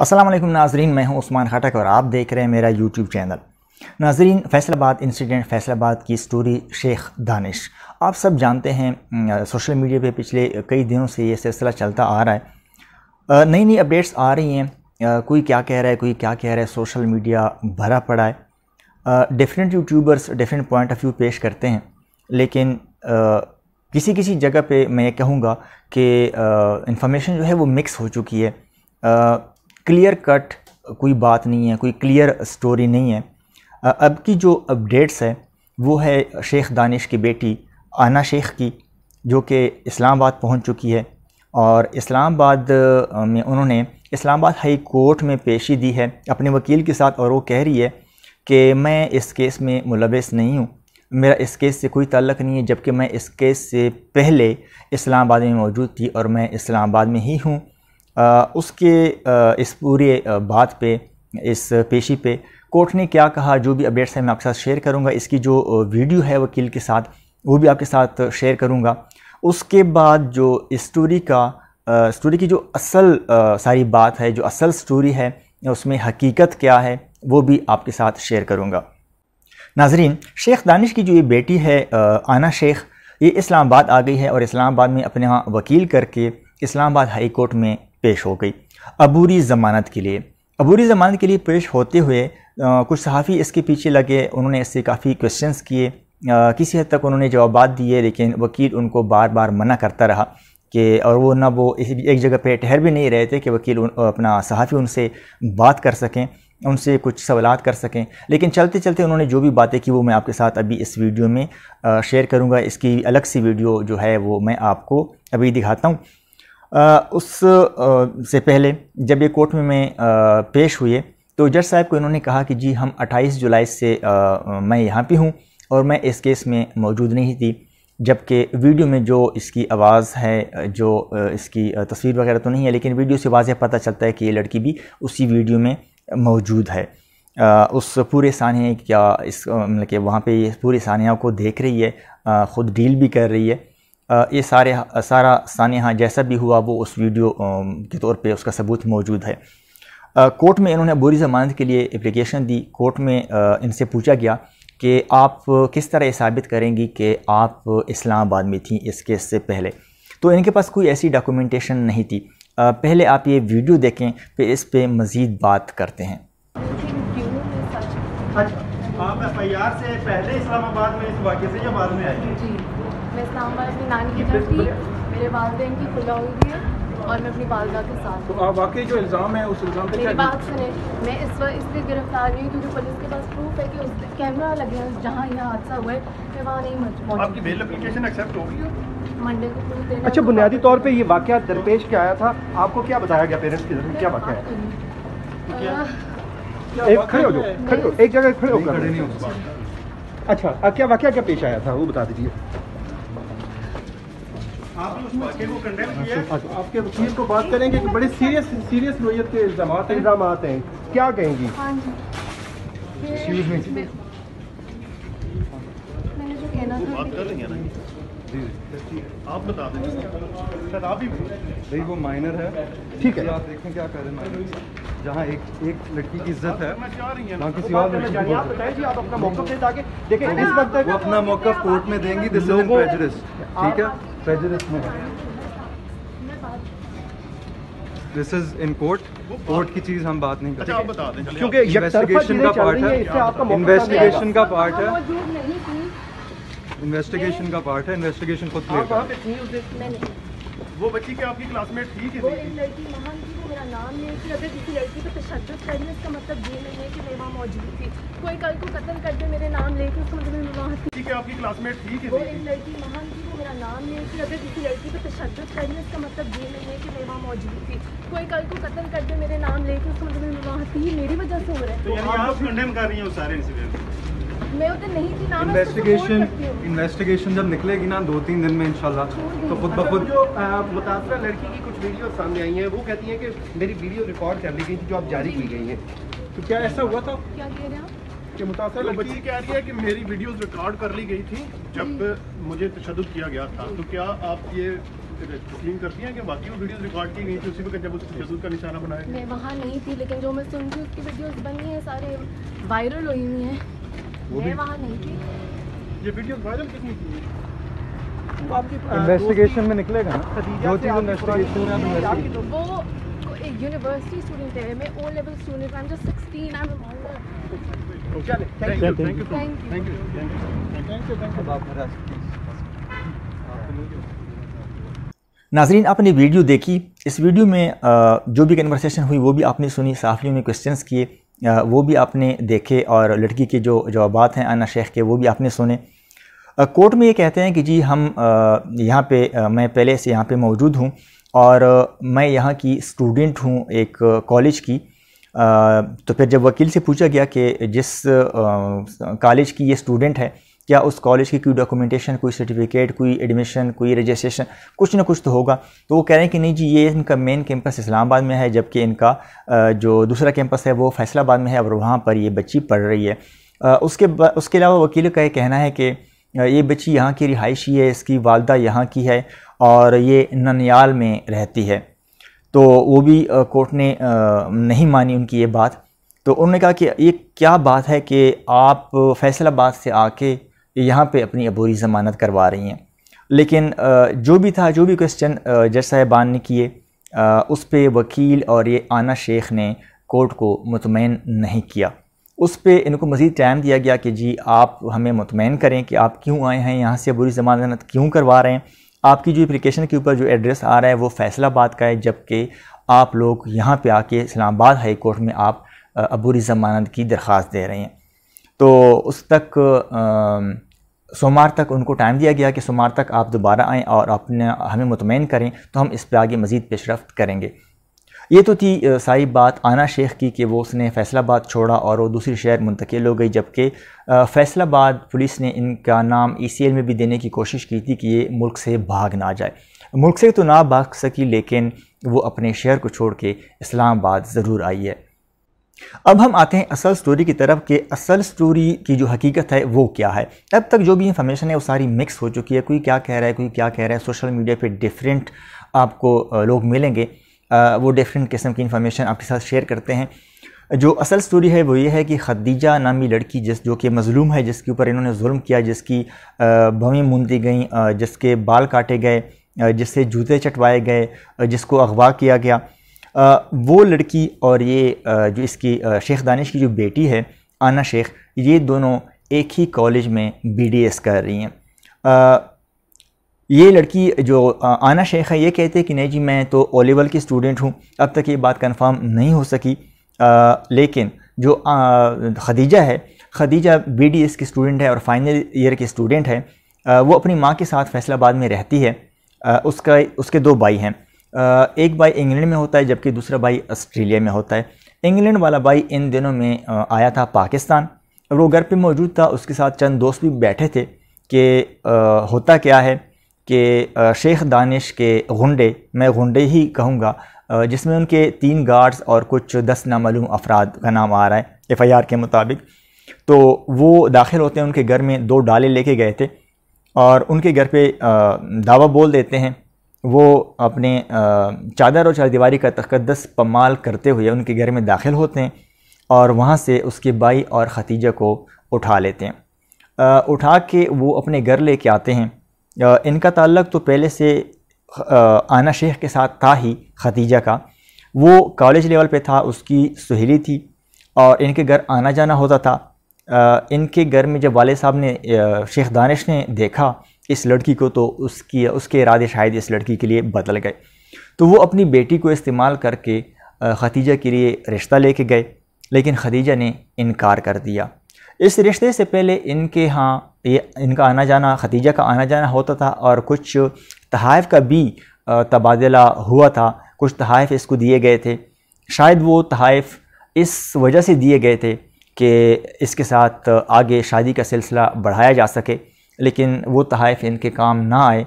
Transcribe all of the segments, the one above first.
अस्सलाम वालेकुम नाजरीन मैं हूं उस्मान खाटक और आप देख रहे हैं मेरा यूट्यूब चैनल नाजरीन फैसलाबाद इंसिडेंट फैसलाबाद की स्टोरी शेख दानिश आप सब जानते हैं सोशल मीडिया पे पिछले कई दिनों से ये सिलसिला चलता आ रहा है नई नई अपडेट्स आ रही हैं कोई क्या कह रहा है कोई क्या कह रहा है सोशल मीडिया भरा पड़ा है different YouTubers different point of view पेश करते हैं लेकिन आ, किसी किसी जगह पे मैं ये कहूँगा कि इंफॉर्मेशन जो है वो मिक्स हो चुकी है आ, क्लियर कट कोई बात नहीं है कोई क्लियर स्टोरी नहीं है अब की जो अपडेट्स है वो है शेख दानिश की बेटी आना शेख की जो कि इस्लामाबाद पहुंच चुकी है और इस्लामाबाद में उन्होंने इस्लामाबाद हाई कोर्ट में पेशी दी है अपने वकील के साथ और वो कह रही है कि मैं इस केस में मुलविस नहीं हूँ मेरा इस केस से कोई ताल्लुक नहीं है जबकि मैं इस केस से पहले इस्लामाबाद में मौजूद थी और मैं इस्लामाबाद में ही हूँ उसके इस पूरे बात पे इस पेशी पे कोर्ट ने क्या कहा जो भी अपडेट्स हैं मैं आपके साथ शेयर करूंगा इसकी जो वीडियो है वकील के साथ वो भी आपके साथ शेयर करूंगा उसके बाद जो स्टोरी का स्टोरी की जो असल सारी बात है जो असल स्टोरी है उसमें हकीकत क्या है वो भी आपके साथ शेयर करूँगा नाजरीन शेख दानिश की जो ये बेटी है आना शेख ये इस्लामाबाद आ गई है और इस्लामाबाद में अपने यहाँ वकील करके इस्लामाबाद हाई कोर्ट में पेश हो गई अबूरी ज़मानत के लिए अबूरी ज़मानत के लिए पेश होते हुए आ, कुछ सहाफ़ी इसके पीछे लगे उन्होंने इससे काफ़ी क्वेश्चंस किए किसी हद तक उन्होंने जवाब दिए लेकिन वकील उनको बार बार मना करता रहा कि और वो ना वो एक जगह पे ठहर भी नहीं रहे थे कि वकील उन, अपना सहाफ़ी उनसे बात कर सकें उनसे कुछ सवाल कर सकें लेकिन चलते चलते उन्होंने जो भी बातें की वो मैं आपके साथ अभी इस वीडियो में शेयर करूँगा इसकी अलग सी वीडियो जो है वो मैं आपको अभी दिखाता हूँ उस से पहले जब ये कोर्ट में मैं पेश हुए तो जज साहब को इन्होंने कहा कि जी हम 28 जुलाई से मैं यहाँ पे हूँ और मैं इस केस में मौजूद नहीं थी जबकि वीडियो में जो इसकी आवाज़ है जो इसकी तस्वीर वगैरह तो नहीं है लेकिन वीडियो से वाजह पता चलता है कि ये लड़की भी उसी वीडियो में मौजूद है आ, उस पूरे सानिया क्या इस मतलब कि वहाँ पर ये पूरे सानिया को देख रही है आ, ख़ुद डील भी कर रही है ये सारे सारा सानिहा जैसा भी हुआ वो उस वीडियो के तौर पे उसका सबूत मौजूद है कोर्ट में इन्होंने बुरी जमानत के लिए एप्लीकेशन दी कोर्ट में इनसे पूछा गया कि आप किस तरह ये साबित करेंगी कि आप इस्लामाबाद में थी इस केस से पहले तो इनके पास कोई ऐसी डॉक्यूमेंटेशन नहीं थी पहले आप ये वीडियो देखें फिर इस पर मज़ीद बात करते हैं अच्छा। आप एफ आई आर से पहले इस्लामाबाद में इस वाक्य से या बाद में आए मैं इस्लामाबाद अपनी नानी की तरफ थी मेरे वालदेन की खुला हुई थी और मैं अपनी वालदा के साथ तो आप वाकई जो इल्ज़ाम है उस इल्ज़ाम पे मेरी बात सुने मैं इस वक्त इसलिए गिरफ्तार हुई क्योंकि पुलिस के पास प्रूफ है कि उस कैमरा लगे हैं जहाँ यह हादसा हुआ है मैं वहाँ नहीं आपकी बेल एप्लीकेशन एक्सेप्ट होगी मंडे को अच्छा बुनियादी तौर पे ये वाक्य दरपेश के आया था आपको क्या बताया गया पेरेंट्स की तरफ क्या वाक़ है तो एक खड़े हो जाओ खड़े हो एक जगह खड़े होकर अच्छा क्या वाक्य क्या पेश आया था वो बता दीजिए आपके वकील को बात करेंगे कि बड़े सीरियस सीरियस नोयत के इल्जाम इल्जाम हैं क्या कहेंगी हाँ भाई वो माइनर है ठीक है तो आप देखें क्या रहे हैं जहाँ एक एक लड़की की इज्जत है वहाँ किसी और लड़की जी आप अपना मौका दें इस वक्त वो अपना मौका कोर्ट में देंगी दिस इज प्रेजुडिस ठीक है प्रेजरिस में this is in court court की चीज हम बात नहीं अच्छा, करते क्योंकि इन्वेस्टिगेशन का पार्ट है इन्वेस्टिगेशन का पार्ट है इन्वेस्टिगेशन का पार्ट है इन्वेस्टिगेशन खुद क्लियर वो बच्ची क्या आपकी क्लासमेट थी कि वो एक लड़की महान थी वो मेरा नाम नहीं कि अगर किसी लड़की को तशद करने इसका मतलब ये नहीं है कि मैं वहाँ मौजूद थी कोई कल को कत्ल कर दे मेरे नाम लेके उसको मतलब मैं वहाँ थी आपकी क्लासमेट थी कि वो एक लड़की महान थी मेरा नाम है कि अगर किसी लड़की पर तशद करना उसका मतलब ये नहीं है कि मैं वहाँ मौजूद थी कोई कल को कत्ल कर दे मेरे नाम लेके उसका मतलब मैं वहाँ थी मेरी वजह से हो रहा है तो यानी आप कंडेम कर रही हो सारे इंसिडेंट मैं उधर नहीं थी ना इन्वेस्टिगेशन इन्वेस्टिगेशन जब निकलेगी ना दो तीन दिन में इंशाल्लाह तो खुद बखुद अच्छा, जो मुतासरा लड़की की कुछ वीडियो सामने आई हैं वो कहती हैं कि मेरी वीडियो रिकॉर्ड कर ली गई थी जो अब जारी की गई है तो क्या ऐसा हुआ था क्या कह रहे हैं आप के मुतासर बच्ची कह रही है कि मेरी वीडियोस रिकॉर्ड कर ली गई थी जब हम्म। मुझे तशद किया गया था तो क्या आप ये तस्लीम करती हैं कि बाकी वो वीडियोस रिकॉर्ड की गई थी उसी वक्त जब उस तशद का निशाना बनाया मैं वहाँ नहीं थी लेकिन जो मैं सुन रही उसकी वीडियोज़ बनी है सारे वायरल हुई हुई हैं मैं वहाँ नहीं थी ये वीडियो वायरल कितनी थी इन्वेस्टिगेशन में निकलेगा ना जो चीज़ इन्वेस्टिगेशन वो एक यूनिवर्सिटी स्टूडेंट है मैं O level student I am just 16 I am Nazreen आपने वीडियो देखी इस वीडियो में जो भी कन्वर्सेशन हुई वो भी आपने सुनी साफियों ने क्वेश्चन किए वो भी आपने देखे और लड़की के जो जवाब हैं आना शेख के वो भी आपने सुने कोर्ट में ये कहते हैं कि जी हम यहाँ पे मैं पहले से यहाँ पे मौजूद हूँ और मैं यहाँ की स्टूडेंट हूँ एक कॉलेज की तो फिर जब वकील से पूछा गया कि जिस कॉलेज की ये स्टूडेंट है क्या उस कॉलेज की कोई डॉक्यूमेंटेशन कोई सर्टिफिकेट कोई एडमिशन कोई रजिस्ट्रेशन कुछ ना कुछ तो होगा तो वो कह रहे हैं कि नहीं जी ये इनका मेन कैंपस इस्लामाबाद में है जबकि इनका जो दूसरा कैंपस है वो फैसलाबाद में है और वहाँ पर ये बच्ची पढ़ रही है उसके उसके अलावा वकील का ये कहना है कि ये बच्ची यहाँ की रिहाइशी है इसकी वालदा यहाँ की है और ये ननियाल में रहती है तो वो भी कोर्ट ने नहीं मानी उनकी ये बात तो उन्होंने कहा कि ये क्या बात है कि आप फैसलाबाद से आके यहाँ पे अपनी अबूरी ज़मानत करवा रही हैं लेकिन जो भी था जो भी क्वेश्चन जज साहिबान ने किए उस पर वकील और ये आना शेख ने कोर्ट को मुतमैन नहीं किया उस पर इनको मज़ीद टाइम दिया गया कि जी आप हमें मुतमैन करें कि आप क्यों आए हैं यहाँ से अबूरी ज़मानत क्यों करवा रहे हैं आपकी जो अप्लीकेशन के ऊपर जो एड्रेस आ रहा है वो फैसलाबाद का है जबकि आप लोग यहाँ पे आके इस्लामाबाद हाई कोर्ट में आप अबूरी ज़मानत की दरख्वास्त दे रहे हैं तो उस तक सोमवार तक उनको टाइम दिया गया कि सोमवार तक आप दोबारा आएँ और अपने हमें मुतमिन करें तो हम इस पर आगे मज़ीद पेशरफ करेंगे ये तो थी सारी बात आना शेख की कि वो उसने फैसलाबाद छोड़ा और वो दूसरे शहर मुंतकिल हो गई जबकि फैसलाबाद पुलिस ने इनका नाम ई e में भी देने की कोशिश की थी कि ये मुल्क से भाग ना जाए मुल्क से तो ना भाग सकी लेकिन वो अपने शहर को छोड़ के इस्लामाबाद ज़रूर आई है अब हम आते हैं असल स्टोरी की तरफ कि असल स्टोरी की जो हकीकत है वो क्या है अब तक जो भी इंफॉर्मेशन है वो सारी मिक्स हो चुकी है कोई क्या कह रहा है कोई क्या कह रहा है सोशल मीडिया पे डिफरेंट आपको लोग मिलेंगे वो डिफरेंट किस्म की इन्फॉर्मेशन आपके साथ शेयर करते हैं जो असल स्टोरी है वो ये है कि खदीजा नामी लड़की जिस जो कि मज़लूम है जिसके ऊपर इन्होंने जुल्म किया जिसकी भवें मूंदी गई जिसके बाल काटे गए जिससे जूते चटवाए गए जिसको अगवा किया गया वो लड़की और ये जो इसकी शेख दानिश की जो बेटी है आना शेख ये दोनों एक ही कॉलेज में बी डी एस कर रही हैं ये लड़की जो आना शेख है ये कहते हैं कि नहीं जी मैं तो लेवल की स्टूडेंट हूँ अब तक ये बात कन्फर्म नहीं हो सकी आ, लेकिन जो आ, खदीजा है खदीजा बी डी एस की स्टूडेंट है और फाइनल ईयर की स्टूडेंट है आ, वो अपनी माँ के साथ फैसलाबाद में रहती है आ, उसका उसके दो भाई हैं एक भाई इंग्लैंड में होता है जबकि दूसरा भाई ऑस्ट्रेलिया में होता है इंग्लैंड वाला भाई इन दिनों में आया था पाकिस्तान वो घर पे मौजूद था उसके साथ चंद दोस्त भी बैठे थे कि होता क्या है के शेख दानिश के गुंडे मैं गुंडे ही कहूँगा जिसमें उनके तीन गार्ड्स और कुछ दस नामूम अफराद का नाम आ रहा है एफ़ के मुताबिक तो वो दाखिल होते हैं उनके घर में दो डाले लेके गए थे और उनके घर पे दावा बोल देते हैं वो अपने चादर और चारदीवारी का तकदस पमाल करते हुए उनके घर में दाखिल होते हैं और वहाँ से उसके भाई और खतीजा को उठा लेते हैं उठा के वो अपने घर लेके आते हैं इनका ताल्लक तो पहले से आना शेख के साथ था ही खदीजा का वो कॉलेज लेवल पे था उसकी सहेली थी और इनके घर आना जाना होता था इनके घर में जब वाले साहब ने शेख दानिश ने देखा इस लड़की को तो उसकी उसके इरादे शायद इस लड़की के लिए बदल गए तो वो अपनी बेटी को इस्तेमाल करके खतीजा के लिए रिश्ता लेके गए लेकिन खदीजा ने इनकार कर दिया इस रिश्ते से पहले इनके यहाँ ये इनका आना जाना खतीजा का आना जाना होता था और कुछ तहाइफ का भी तबादला हुआ था कुछ तहाइफ इसको दिए गए थे शायद वो तहाइफ इस वजह से दिए गए थे कि इसके साथ आगे शादी का सिलसिला बढ़ाया जा सके लेकिन वो तहाइफ इनके काम ना आए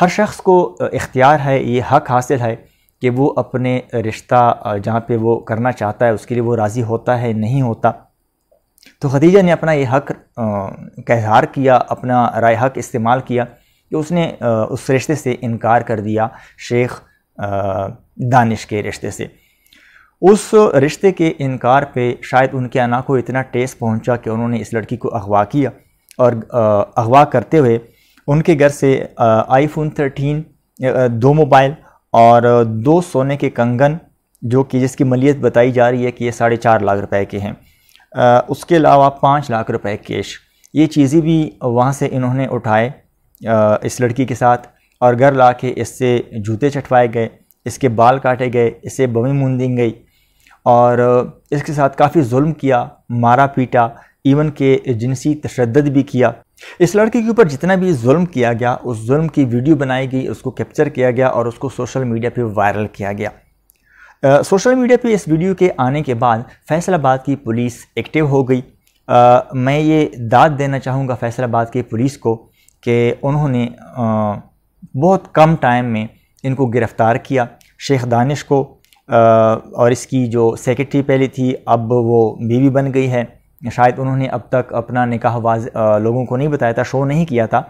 हर शख्स को इख्तियार है ये हक हासिल है कि वो अपने रिश्ता जहाँ पे वो करना चाहता है उसके लिए वो राज़ी होता है नहीं होता तो खदीजा ने अपना ये हक कहार किया अपना राय हक इस्तेमाल किया कि उसने आ, उस रिश्ते से इनकार कर दिया शेख आ, दानिश के रिश्ते से उस रिश्ते के इनकार पे शायद उनके अना को इतना टेस पहुंचा कि उन्होंने इस लड़की को अगवा किया और अगवा करते हुए उनके घर से आईफोन थर्टीन दो मोबाइल और दो सोने के कंगन जो कि जिसकी मलियत बताई जा रही है कि ये साढ़े चार लाख रुपए के हैं उसके अलावा पाँच लाख रुपए कैश ये चीज़ें भी वहाँ से इन्होंने उठाए इस लड़की के साथ और घर ला के इससे जूते चटवाए गए इसके बाल काटे गए इसे बवी मूंदी गई और इसके साथ काफ़ी जुल्म किया मारा पीटा इवन के जिनसी तशद भी किया इस लड़के के ऊपर जितना भी जुल्म किया गया उस जुल्म की वीडियो बनाई गई उसको कैप्चर किया गया और उसको सोशल मीडिया पे वायरल किया गया सोशल मीडिया पे इस वीडियो के आने के बाद फैसलाबाद की पुलिस एक्टिव हो गई आ, मैं ये दाद देना चाहूँगा फैसलाबाद की पुलिस को कि उन्होंने आ, बहुत कम टाइम में इनको गिरफ़्तार किया शेख दानिश को आ, और इसकी जो सेक्रेटरी पहले थी अब वो बीवी बन गई है शायद उन्होंने अब तक अपना निकाह वाज लोगों को नहीं बताया था शो नहीं किया था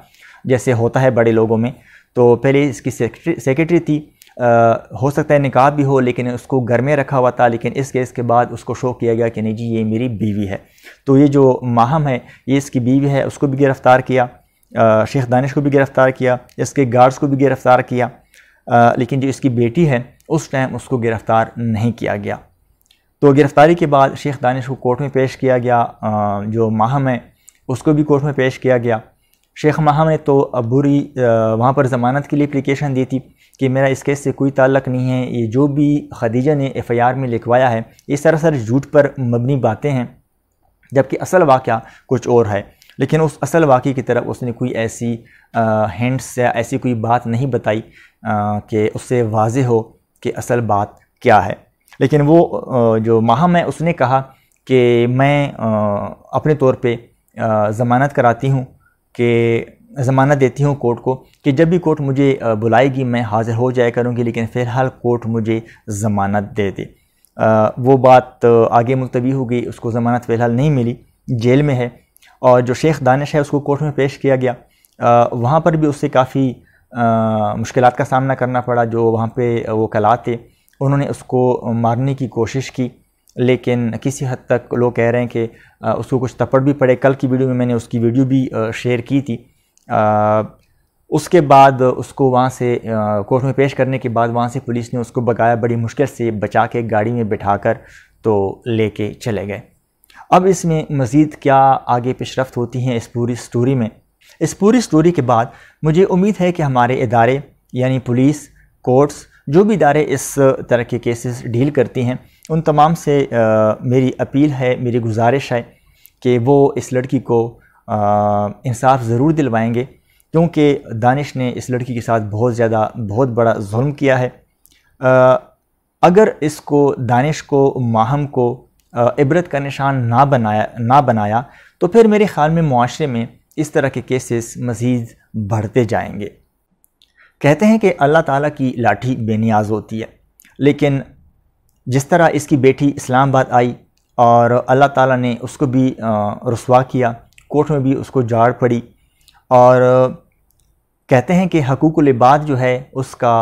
जैसे होता है बड़े लोगों में तो पहले इसकी सेक्रेटरी थी हो सकता है निकाह भी हो लेकिन उसको घर में रखा हुआ था लेकिन इस केस के बाद उसको शो किया गया कि नहीं जी ये मेरी बीवी है तो ये जो माहम है ये इसकी बीवी है उसको भी गिरफ़्तार किया शेख दानिश को भी गिरफ़्तार किया इसके गार्ड्स को भी गिरफ़्तार किया आ, लेकिन जो इसकी बेटी है उस टाइम उसको गिरफ़्तार नहीं किया गया तो गिरफ़्तारी के बाद शेख दानिश को कोर्ट में पेश किया गया आ, जो माहम है उसको भी कोर्ट में पेश किया गया शेख माहम ने तो बुरी वहाँ पर ज़मानत के लिए अप्लीकेशन दी थी कि मेरा इस केस से कोई ताल्लक नहीं है ये जो भी खदीजा ने एफआईआर में लिखवाया है ये सरासर झूठ पर मबनी बातें हैं जबकि असल वाक़ कुछ और है लेकिन उस असल वाक़े की तरफ उसने कोई ऐसी हैंड्स या ऐसी कोई बात नहीं बताई कि उससे वाज हो कि असल बात क्या है लेकिन वो आ, जो माहम है उसने कहा कि मैं आ, अपने तौर पे ज़मानत कराती हूँ कि ज़मानत देती हूँ कोर्ट को कि जब भी कोर्ट मुझे बुलाएगी मैं हाज़िर हो जाए करूँगी लेकिन फ़िलहाल कोर्ट मुझे ज़मानत दे दे आ, वो बात आगे मुलतवी हो गई उसको ज़मानत फ़िलहाल नहीं मिली जेल में है और जो शेख दानिश है उसको कोर्ट में पेश किया गया आ, वहाँ पर भी उससे काफ़ी मुश्किल का सामना करना पड़ा जो वहाँ पर वो कला थे उन्होंने उसको मारने की कोशिश की लेकिन किसी हद तक लोग कह रहे हैं कि उसको कुछ तपड़ भी पड़े कल की वीडियो में मैंने उसकी वीडियो भी शेयर की थी उसके बाद उसको वहाँ से कोर्ट में पेश करने के बाद वहाँ से पुलिस ने उसको बकाया बड़ी मुश्किल से बचा के गाड़ी में बिठा कर तो लेके चले गए अब इसमें मज़ीद क्या आगे पेशरफ होती हैं इस पूरी स्टोरी में इस पूरी स्टोरी के बाद मुझे उम्मीद है कि हमारे इदारे यानी पुलिस कोर्ट्स जो भी इदारे इस तरह के केसेस डील करती हैं उन तमाम से आ, मेरी अपील है मेरी गुजारिश है कि वो इस लड़की को इंसाफ ज़रूर दिलवाएंगे क्योंकि दानिश ने इस लड़की के साथ बहुत ज़्यादा बहुत बड़ा जुल्म किया है आ, अगर इसको दानिश को माहम को इबरत का निशान ना बनाया ना बनाया तो फिर मेरे ख़्याल में माशरे में इस तरह के केसेस मज़ीद बढ़ते जाएंगे कहते हैं कि अल्लाह ताला की लाठी बेनियाज होती है लेकिन जिस तरह इसकी बेटी इस्लामाबाद आई और अल्लाह ताला ने उसको भी रसवा किया कोर्ट में भी उसको जाड़ पड़ी और कहते हैं कि हकूक़ लिबाद जो है उसका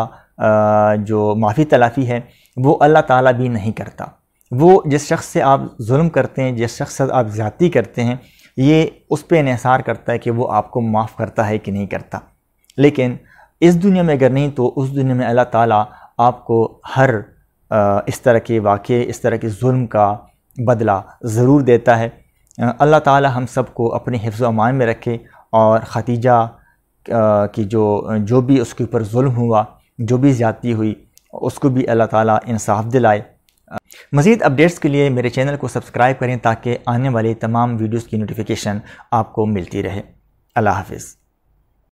जो माफ़ी तलाफ़ी है वो अल्लाह ताला भी नहीं करता वो जिस शख्स से आप जुल्म करते हैं जिस शख्स से आप ज़्यादती करते हैं ये उस पर इसार करता है कि वो आपको माफ़ करता है कि नहीं करता लेकिन इस दुनिया में अगर नहीं तो उस दुनिया में अल्लाह ताला आपको हर इस तरह के वाक़े इस तरह के जुल्म का बदला ज़रूर देता है अल्लाह ताला हम सब को अपने हिफ्ज़ अमान में रखे और खतीजा की जो जो भी उसके ऊपर जुल्म हुआ जो भी ज़्यादती हुई उसको भी अल्लाह ताला इंसाफ दिलाए मज़ीद अपडेट्स के लिए मेरे चैनल को सब्सक्राइब करें ताकि आने वाले तमाम वीडियोज़ की नोटिफिकेशन आपको मिलती रहे अल्लाह हाफिज़